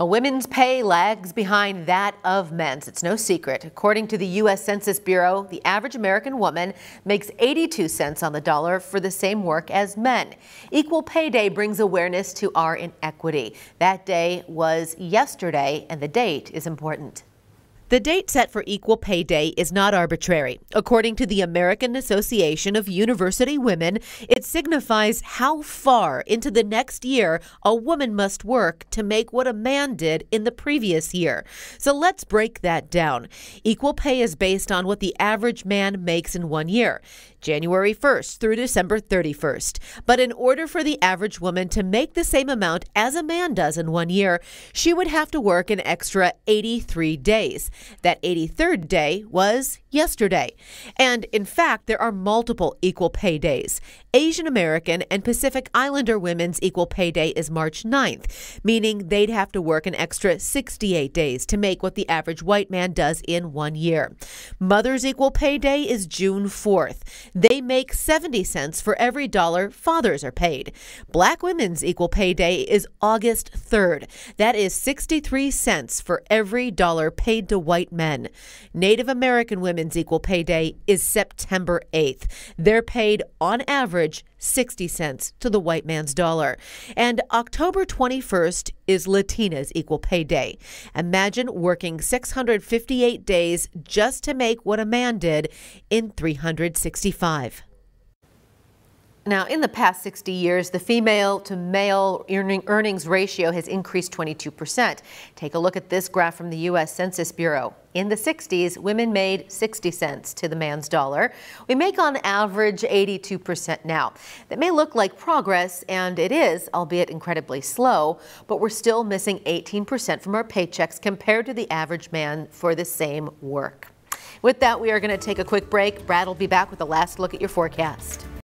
A women's pay lags behind that of men's. It's no secret. According to the U.S. Census Bureau, the average American woman makes 82 cents on the dollar for the same work as men. Equal Pay Day brings awareness to our inequity. That day was yesterday, and the date is important. The date set for Equal Pay Day is not arbitrary. According to the American Association of University Women, it signifies how far into the next year a woman must work to make what a man did in the previous year. So let's break that down. Equal pay is based on what the average man makes in one year, January 1st through December 31st. But in order for the average woman to make the same amount as a man does in one year, she would have to work an extra 83 days. That 83rd day was yesterday. And in fact, there are multiple equal pay days. Asian American and Pacific Islander women's equal pay day is March 9th, meaning they'd have to work an extra 68 days to make what the average white man does in one year. Mother's equal pay day is June 4th. They make 70 cents for every dollar fathers are paid. Black women's equal pay day is August 3rd. That is 63 cents for every dollar paid to white men. Native American women's equal pay day is September 8th. They're paid on average 60 cents to the white man's dollar. And October 21st is Latinas Equal Pay Day. Imagine working 658 days just to make what a man did in 365. Now, in the past 60 years, the female to male earning earnings ratio has increased 22%. Take a look at this graph from the U.S. Census Bureau. In the 60s, women made 60 cents to the man's dollar. We make on average 82% now. That may look like progress, and it is, albeit incredibly slow, but we're still missing 18% from our paychecks compared to the average man for the same work. With that, we are going to take a quick break. Brad will be back with a last look at your forecast.